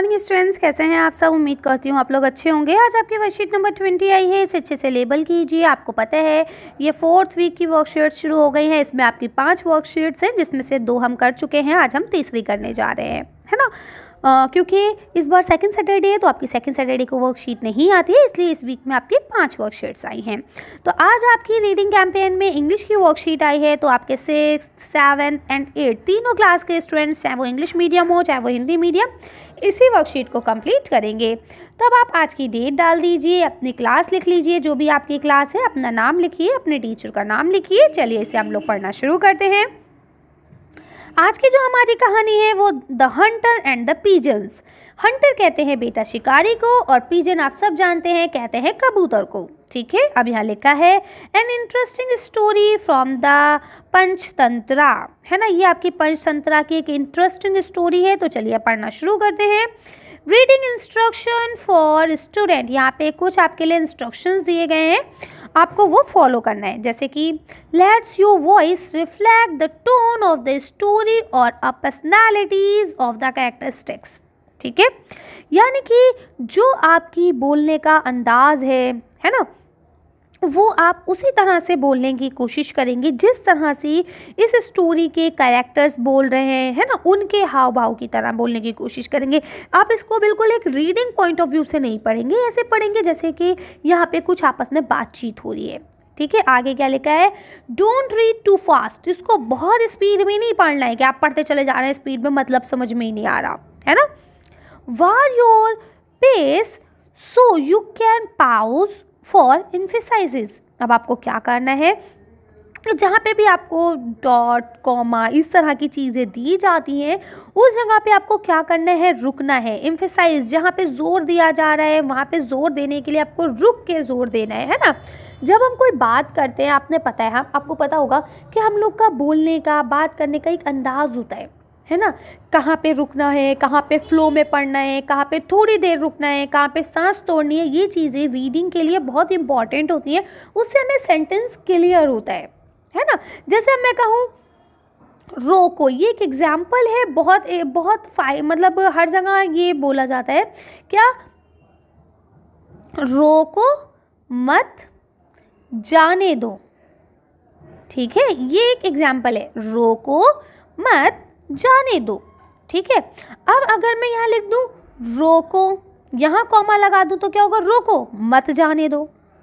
morning students कैसे हैं आप सब उम्मीद करती हूँ आप लोग अच्छे होंगे आज आपकी वर्कशीट नंबर ट्वेंटी आई है इसे अच्छे से लेबल कीजिए आपको पता है ये फोर्थ वीक की वर्कशीट शुरू हो गई है इसमें आपकी पांच वर्कशीट्स हैं जिसमें से दो हम कर चुके हैं आज हम तीसरी करने जा रहे हैं है ना क्योंकि इस बार सेकंड सैटरडे है तो आपकी सेकंड सैटरडे को वर्कशीट नहीं आती है इसलिए इस वीक में आपकी पाँच वर्कशीट्स आई हैं तो आज आपकी रीडिंग कैंपेन में इंग्लिश की वर्कशीट आई है तो आपके सिक्स सेवन एंड एट तीनों क्लास के स्टूडेंट्स चाहे वो इंग्लिश मीडियम हो चाहे वो हिंदी मीडियम इसी वर्कशीट को कम्प्लीट करेंगे तब आप आज की डेट डाल दीजिए अपनी क्लास लिख लीजिए जो भी आपकी क्लास है अपना नाम लिखिए अपने टीचर का नाम लिखिए चलिए इसे हम लोग पढ़ना शुरू करते हैं आज की जो हमारी कहानी है वो the hunter and the pigeons hunter कहते हैं बेटा शिकारी को और पीजन आप सब जानते हैं कहते हैं कबूतर को ठीक है अब यहाँ लिखा है an interesting story from the Panchatantra है ना ये आपकी पंचतंत्रा की एक इंटरेस्टिंग स्टोरी है तो चलिए पढ़ना शुरू करते हैं रीडिंग इंस्ट्रक्शन फॉर स्टूडेंट यहाँ पे कुछ आपके लिए इंस्ट्रक्शंस दिए गए हैं आपको वो फॉलो करना है जैसे कि lets your voice reflect the tone of the story और a personalities of the characteristics ठीक है यानी कि जो आपकी बोलने का अंदाज है है ना वो आप उसी तरह से बोलने की कोशिश करेंगे जिस तरह से इस स्टोरी के कैरेक्टर्स बोल रहे हैं है ना उनके हाव भाव की तरह बोलने की कोशिश करेंगे आप इसको बिल्कुल एक रीडिंग पॉइंट ऑफ व्यू से नहीं पढ़ेंगे ऐसे पढ़ेंगे जैसे कि यहाँ पे कुछ आपस में बातचीत हो रही है ठीक है आगे क्या लिखा है डोंट रीड टू फास्ट इसको बहुत स्पीड में नहीं पढ़ना है कि आप पढ़ते चले जा रहे हैं स्पीड में मतलब समझ में ही नहीं आ रहा है ना vary your pace so you can pause for emphasises अब आपको क्या करना है जहाँ पे भी आपको डॉट कॉमा इस तरह की चीज़ें दी जाती हैं उस जगह पे आपको क्या करना है रुकना है एम्फेसाइज जहाँ पे जोर दिया जा रहा है वहाँ पे जोर देने के लिए आपको रुक के जोर देना है है ना जब हम कोई बात करते हैं आपने पता है हाँ, आपको पता होगा कि हम लोग का बोलने का बात करने का एक अंदाज़ होता है है ना कहाँ पे रुकना है कहाँ पे फ्लो में पढ़ना है कहाँ पे थोड़ी देर रुकना है कहाँ पे सांस तोड़नी है ये चीज़ें रीडिंग के लिए बहुत इंपॉर्टेंट होती हैं उससे हमें सेंटेंस क्लियर होता है है ना जैसे मैं कहूँ रोको ये एक एग्जाम्पल है बहुत बहुत फाइ मतलब हर जगह ये बोला जाता है क्या रोको मत जाने दो ठीक है ये एक एग्जाम्पल है रोको मत जाने दो ठीक है अब अगर मैं यहाँ लिख दूँ रोको यहाँ कॉमा लगा दूँ तो क्या होगा रोको मत जाने दो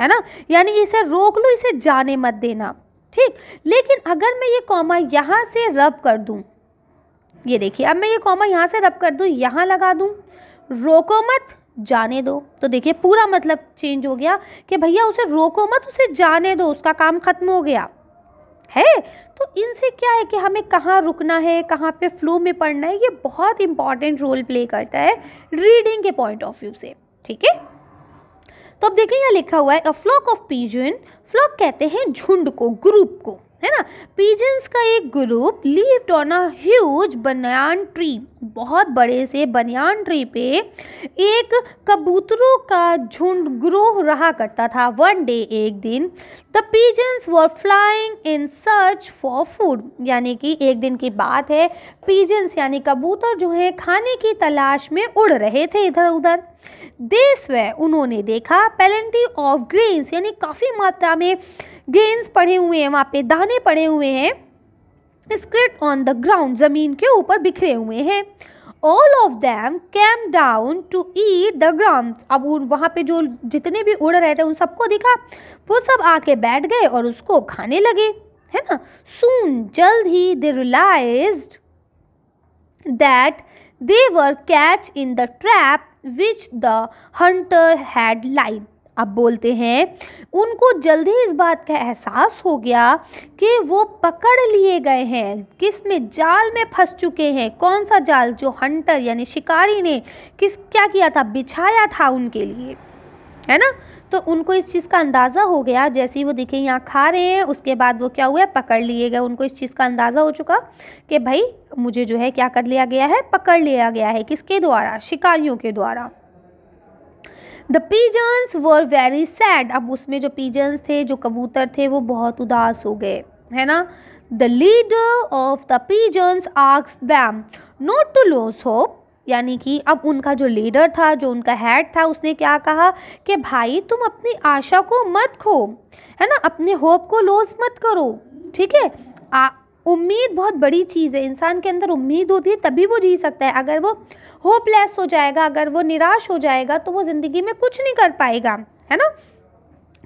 है ना यानी इसे रोक लो इसे जाने मत देना ठीक लेकिन अगर मैं ये कॉमा यहाँ से रब कर दूँ ये देखिए अब मैं ये कॉमा यहाँ से रब कर दूँ यहाँ लगा दूँ रोको मत जाने दो तो देखिए पूरा मतलब चेंज हो गया कि भैया उसे रोको मत उसे जाने दो उसका काम खत्म हो गया है तो इनसे क्या है कि हमें कहाँ रुकना है कहाँ पे फ्लो में पढ़ना है ये बहुत इंपॉर्टेंट रोल प्ले करता है रीडिंग के पॉइंट ऑफ व्यू से ठीक है तो अब देखिए यहाँ लिखा हुआ है a flock of pigeon flock कहते हैं झुंड को ग्रुप को है ना पीजन्स का एक group lived on a huge banyan tree बहुत बड़े से बनियान ट्री पे एक कबूतरों का झुंड ग्रोह रहा करता था वन डे एक दिन the pigeons were flying in search for food यानी कि एक दिन की बात है पीजन्स यानी कबूतर जो हैं खाने की तलाश में उड़ रहे थे इधर उधर देश व उन्होंने देखा पेलेंटी ऑफ ग्रेन्स यानी काफ़ी मात्रा में ग्रेन्स पड़े हुए हैं वहाँ पे दाने पड़े हुए हैं स्क्रिट ऑन द ग्राउंड ज़मीन के ऊपर बिखरे हुए हैं all of them came down to eat the ground अब वहाँ पे जो जितने भी उड़ रहे थे उन सबको दिखा वो सब आके बैठ गए और उसको खाने लगे है ना सुन जल्द ही they realise that they were catch in the trap which the hunter had laid अब बोलते हैं उनको जल्दी इस बात का एहसास हो गया कि वो पकड़ लिए गए हैं किस में जाल में फंस चुके हैं कौन सा जाल जो हंटर यानी शिकारी ने किस क्या किया था बिछाया था उनके लिए है ना तो उनको इस चीज़ का अंदाज़ा हो गया जैसे ही वो दिखे यहाँ खा रहे हैं उसके बाद वो क्या हुआ है पकड़ लिए गए उनको इस चीज़ का अंदाज़ा हो चुका कि भाई मुझे जो है क्या कर लिया गया है पकड़ लिया गया है किसके द्वारा शिकारियों के द्वारा the pigeons were very sad अब उसमें जो पीजन्स थे जो कबूतर थे वो बहुत उदास हो गए है ना the leader of the pigeons asks them not to lose hope यानी कि अब उनका जो लीडर था जो उनका हेड था उसने क्या कहा कि भाई तुम अपनी आशा को मत खो है ना अपने होप को लॉस मत करो ठीक है उम्मीद बहुत बड़ी चीज़ है इंसान के अंदर उम्मीद होती है तभी वो जी सकता है अगर वो होपलेस हो जाएगा अगर वो निराश हो जाएगा तो वो ज़िंदगी में कुछ नहीं कर पाएगा है ना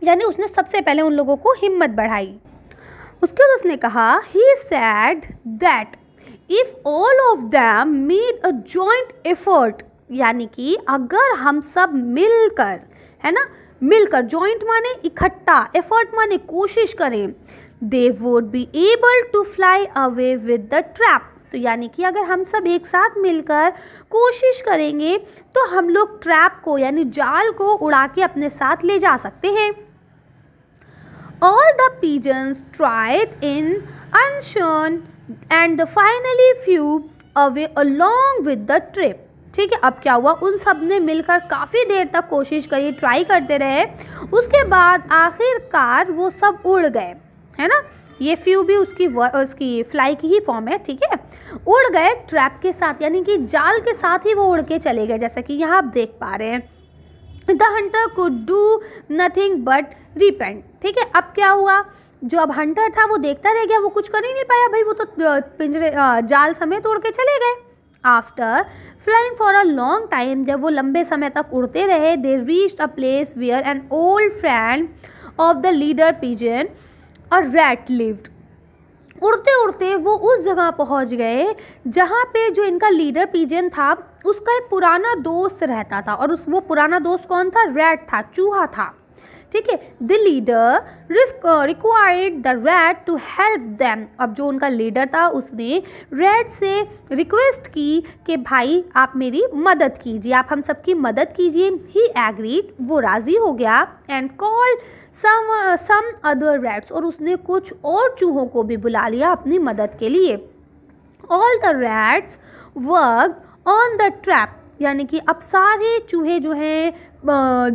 यानी उसने सबसे पहले उन लोगों को हिम्मत बढ़ाई उसके बाद उसने कहा he said that if all of them made a joint effort यानी कि अगर हम सब मिलकर है ना मिलकर जॉइंट माने इकट्ठा एफर्ट माने कोशिश करें they would be able to fly away with the trap तो यानी कि अगर हम सब एक साथ मिलकर कोशिश करेंगे तो हम लोग ट्रैप को यानी जाल को उड़ा के अपने साथ ले जा सकते हैं all the pigeons tried in unison and the finally flew away along with the trip ठीक है अब क्या हुआ उन सब ने मिलकर काफ़ी देर तक कोशिश करी ट्राई करते रहे उसके बाद आखिरकार वो सब उड़ गए है ना ये फ्यू भी उसकी उसकी फ्लाई की ही फॉर्म है ठीक है उड़ गए ट्रैप के साथ यानी कि जाल के साथ ही वो उड़ के चले गए जैसा कि यहाँ आप देख पा रहे हैं the hunter could do nothing but repent ठीक है अब क्या हुआ जो अब हंटर था वो देखता रह गया वो कुछ कर ही नहीं पाया भाई वो तो पिंजरे जाल समेत उड़ के चले गए after flying for a long time जब वो लंबे समय तक उड़ते रहे they reach a place where an old friend of the leader pigeon a rat lived उड़ते उड़ते वो उस जगह पहुंच गए जहाँ पे जो इनका लीडर पीजन था उसका एक पुराना दोस्त रहता था और उस वो पुराना दोस्त कौन था रैट था चूहा था ठीक है the leader risk required the rat to help them अब जो उनका लीडर था उसने रैट से रिक्वेस्ट की कि भाई आप मेरी मदद कीजिए आप हम सबकी मदद कीजिए ही एग्रीड वो राज़ी हो गया and called some some other rats और उसने कुछ और चूहों को भी बुला लिया अपनी मदद के लिए all the rats work on the trap यानी कि अब सारे चूहे जो हैं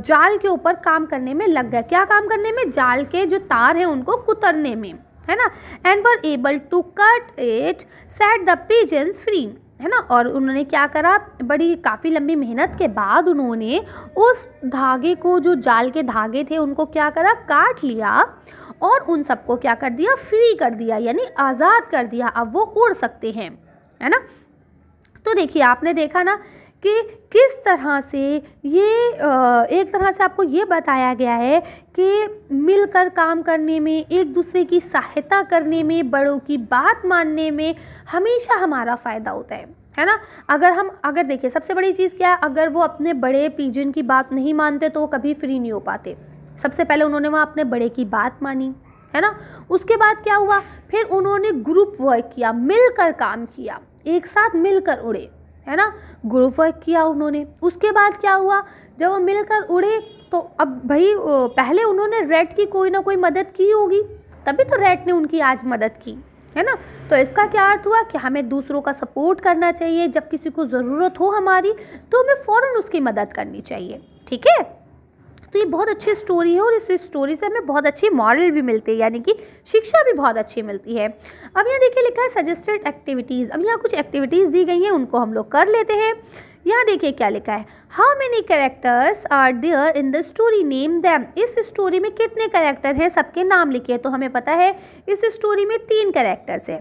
जाल के ऊपर काम करने में लग गए क्या काम करने में जाल के जो तार हैं उनको कुतरने में है ना and were able to cut it set the pigeons free है ना और उन्होंने क्या करा बड़ी काफ़ी लंबी मेहनत के बाद उन्होंने उस धागे को जो जाल के धागे थे उनको क्या करा काट लिया और उन सबको क्या कर दिया फ्री कर दिया यानी आज़ाद कर दिया अब वो उड़ सकते हैं है ना तो देखिए आपने देखा ना कि किस तरह से ये एक तरह से आपको ये बताया गया है कि मिलकर काम करने में एक दूसरे की सहायता करने में बड़ों की बात मानने में हमेशा हमारा फ़ायदा होता है है ना अगर हम अगर देखिए सबसे बड़ी चीज़ क्या है अगर वो अपने बड़े पीजन की बात नहीं मानते तो वो कभी फ्री नहीं हो पाते सबसे पहले उन्होंने वहाँ अपने बड़े की बात मानी है ना उसके बाद क्या हुआ फिर उन्होंने ग्रुप वर्क किया मिलकर काम किया एक साथ मिलकर उड़े है ना वर्क किया उन्होंने उसके बाद क्या हुआ जब वो मिलकर उड़े तो अब भाई पहले उन्होंने रेड की कोई ना कोई मदद की होगी तभी तो रेड ने उनकी आज मदद की है ना तो इसका क्या अर्थ हुआ कि हमें दूसरों का सपोर्ट करना चाहिए जब किसी को ज़रूरत हो हमारी तो हमें फ़ौर उसकी मदद करनी चाहिए ठीक है तो ये बहुत अच्छी स्टोरी है और इस स्टोरी से हमें बहुत अच्छी मॉरल भी मिलती है यानी कि शिक्षा भी बहुत अच्छी मिलती है अब यहाँ देखिए लिखा है सजेस्टेड एक्टिविटीज़ अब यहाँ कुछ एक्टिविटीज़ दी गई हैं उनको हम लोग कर लेते हैं यहाँ देखिए क्या लिखा है how many characters are there in the story name them इस स्टोरी में कितने कैरेक्टर हैं सबके नाम लिखे तो हमें पता है इस स्टोरी में तीन कैरेक्टर्स हैं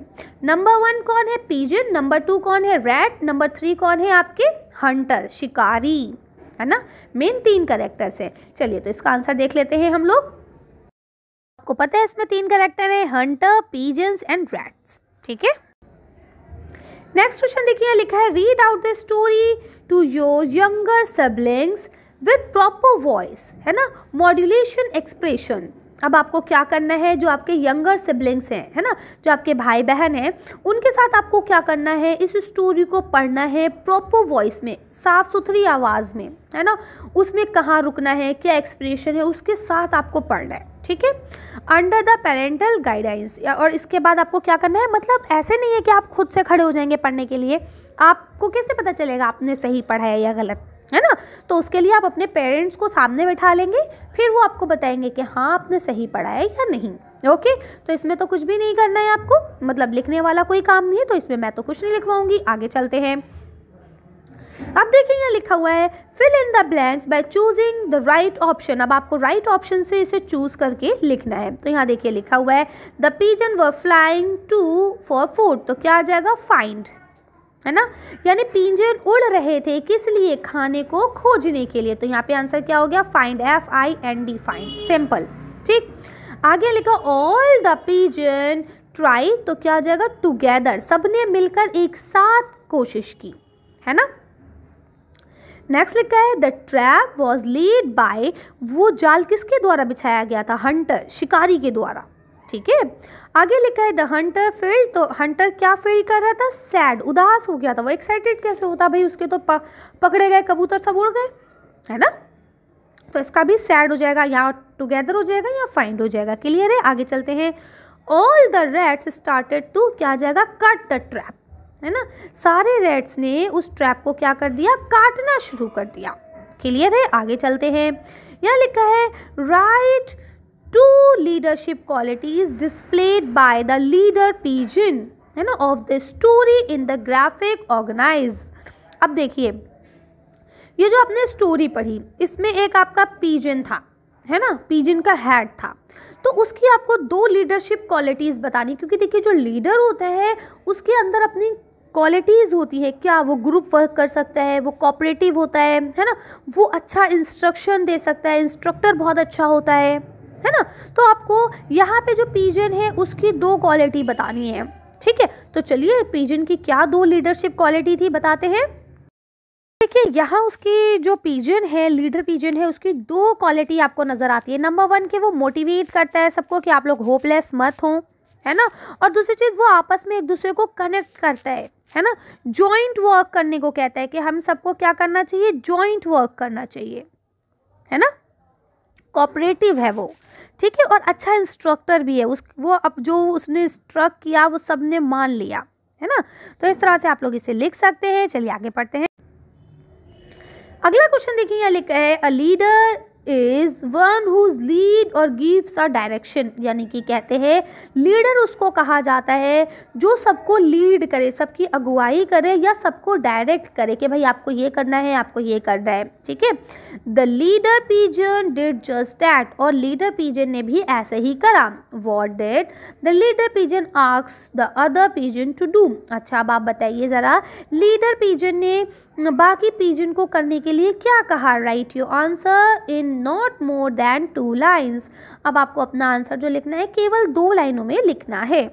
नंबर वन कौन है पीजन नंबर टू कौन है रैट नंबर थ्री कौन है आपके हंटर शिकारी है ना मेन तीन करेक्टर्स हैं चलिए तो इसका आंसर देख लेते हैं हम लोग आपको पता है इसमें तीन करेक्टर हैं हंटर पीजेंस एंड रैट्स ठीक है नेक्स्ट क्वेश्चन देखिए लिखा है read out the story to your younger siblings with proper voice है ना मॉड्यूलेशन एक्सप्रेशन अब आपको क्या करना है जो आपके यंगर सिबलिंग्स हैं है ना जो आपके भाई बहन हैं उनके साथ आपको क्या करना है इस स्टोरी को पढ़ना है प्रॉपर वॉइस में साफ़ सुथरी आवाज़ में है ना उसमें कहाँ रुकना है क्या एक्सप्रेशन है उसके साथ आपको पढ़ना है ठीक है अंडर द पेरेंटल गाइडेंस और इसके बाद आपको क्या करना है मतलब ऐसे नहीं है कि आप खुद से खड़े हो जाएंगे पढ़ने के लिए आपको कैसे पता चलेगा आपने सही पढ़ा है या गलत है ना तो उसके लिए आप अपने पेरेंट्स को सामने बैठा लेंगे फिर वो आपको बताएंगे कि हाँ आपने सही पढ़ा है या नहीं ओके तो इसमें तो कुछ भी नहीं करना है आपको मतलब लिखने वाला कोई काम नहीं है तो इसमें मैं तो कुछ नहीं लिखवाऊंगी आगे चलते हैं अब देखिए यहाँ लिखा हुआ है fill in the blanks by choosing the right option अब आपको राइट right ऑप्शन से इसे चूज करके लिखना है तो यहाँ देखिए लिखा हुआ है the pigeon were flying to for food तो क्या आ जाएगा फाइंड है ना यानी पिंजरे उड़ रहे थे किस लिए खाने को खोजने के लिए तो यहाँ पे आंसर क्या हो गया find F I N D find simple ठीक आगे लिखा ऑल द पिजन ट्राई तो क्या आ जाएगा टुगेदर सबने मिलकर एक साथ कोशिश की है ना नेक्स्ट लिखा है the trap was laid by वो जाल किसके द्वारा बिछाया गया था हंटर शिकारी के द्वारा ठीक है आगे लिखा है द हंटर फील्ड तो हंटर क्या फील कर रहा था सैड उदास हो गया था वो एक्साइटेड कैसे होता भाई उसके तो पकड़े गए कबूतर सब उड़ गए है ना तो इसका भी सैड हो जाएगा या टुगेदर हो जाएगा या फाइंड हो जाएगा क्लियर है आगे चलते हैं all the rats started to क्या आ जाएगा कट द ट्रैप है ना सारे रेड्स ने उस ट्रैप को क्या कर दिया काटना शुरू कर दिया क्लियर है आगे चलते हैं यहाँ लिखा है write right, two leadership qualities displayed by the leader pigeon है ना of the story in the graphic organise अब देखिए ये जो आपने स्टोरी पढ़ी इसमें एक आपका पीजिन था है ना पीजिन का हैड था तो उसकी आपको दो लीडरशिप क्वालिटीज़ बतानी क्योंकि देखिए जो लीडर होता है उसके अंदर अपनी क्वालिटीज़ होती है क्या वो ग्रुप वर्क कर सकता है वो कॉपरेटिव होता है है ना वो अच्छा इंस्ट्रक्शन दे सकता है इंस्ट्रक्टर बहुत अच्छा होता है है ना तो आपको यहाँ पे जो पीजन है उसकी दो क्वालिटी बतानी है ठीक है तो चलिए पीजन की क्या दो लीडरशिप क्वालिटी थी बताते हैं देखिए यहाँ उसकी जो पीजन है लीडर पीजन है उसकी दो क्वालिटी आपको नज़र आती है नंबर वन कि वो मोटिवेट करता है सबको कि आप लोग होपलेस मत हो है ना और दूसरी चीज़ वो आपस में एक दूसरे को कनेक्ट करता है है ना जॉइंट वर्क करने को कहता है कि हम सबको क्या करना चाहिए जॉइंट वर्क करना चाहिए है ना कॉपरेटिव है वो ठीक है और अच्छा इंस्ट्रक्टर भी है उस वो अब जो उसने स्ट्रक किया वो सब ने मान लिया है ना तो इस तरह से आप लोग इसे लिख सकते हैं चलिए आगे पढ़ते हैं अगला क्वेश्चन देखिए यहाँ लिखा है a leader is one who lead और गिव्स अ डायरेक्शन यानी कि कहते हैं लीडर उसको कहा जाता है जो सबको लीड करे सबकी अगुवाई करे या सबको डायरेक्ट करे कि भाई आपको ये करना है आपको ये करना है ठीक है the leader pigeon did just that और लीडर पीजन ने भी ऐसे ही करा what that the leader pigeon asks the other pigeon to do अच्छा अब आप बताइए ज़रा लीडर पीजन ने बाकी पीजन को करने के लिए क्या कहा write your answer in not more than two lines अब आपको अपना आंसर जो लिखना है केवल दो लाइनों में लिखना है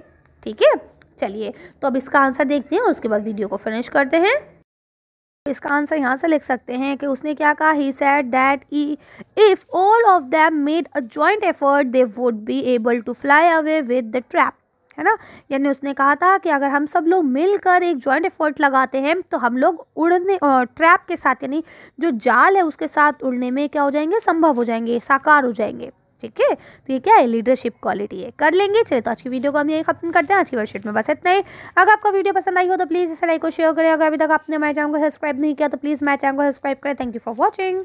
ठीक है चलिए तो अब इसका आंसर देखते हैं और उसके बाद वीडियो को फिनिश करते हैं इसका आंसर यहाँ से लिख सकते हैं कि उसने क्या कहा he said that if all of them made a joint effort they would be able to fly away with the trap है ना यानी उसने कहा था कि अगर हम सब लोग मिलकर एक जॉइंट एफर्ट लगाते हैं तो हम लोग उड़ने ट्रैप के साथ यानी जो जाल है उसके साथ उड़ने में क्या हो जाएंगे संभव हो जाएंगे साकार हो जाएंगे ठीक है तो ये क्या है लीडरशिप क्वालिटी है कर लेंगे चलिए तो आज की वीडियो को हम यही खत्म करते हैं आज की वर्कशीट में बस इतना ही अगर आपको वीडियो पसंद आई हो तो प्लीज़ इसे लाइक और शेयर करें अगर अभी तक आपने मैं चाहूँगा सब्सक्राइब नहीं किया तो प्लीज़ मैं चाहूँगा सब्सक्राइब करें थैंक यू फॉर वॉचिंग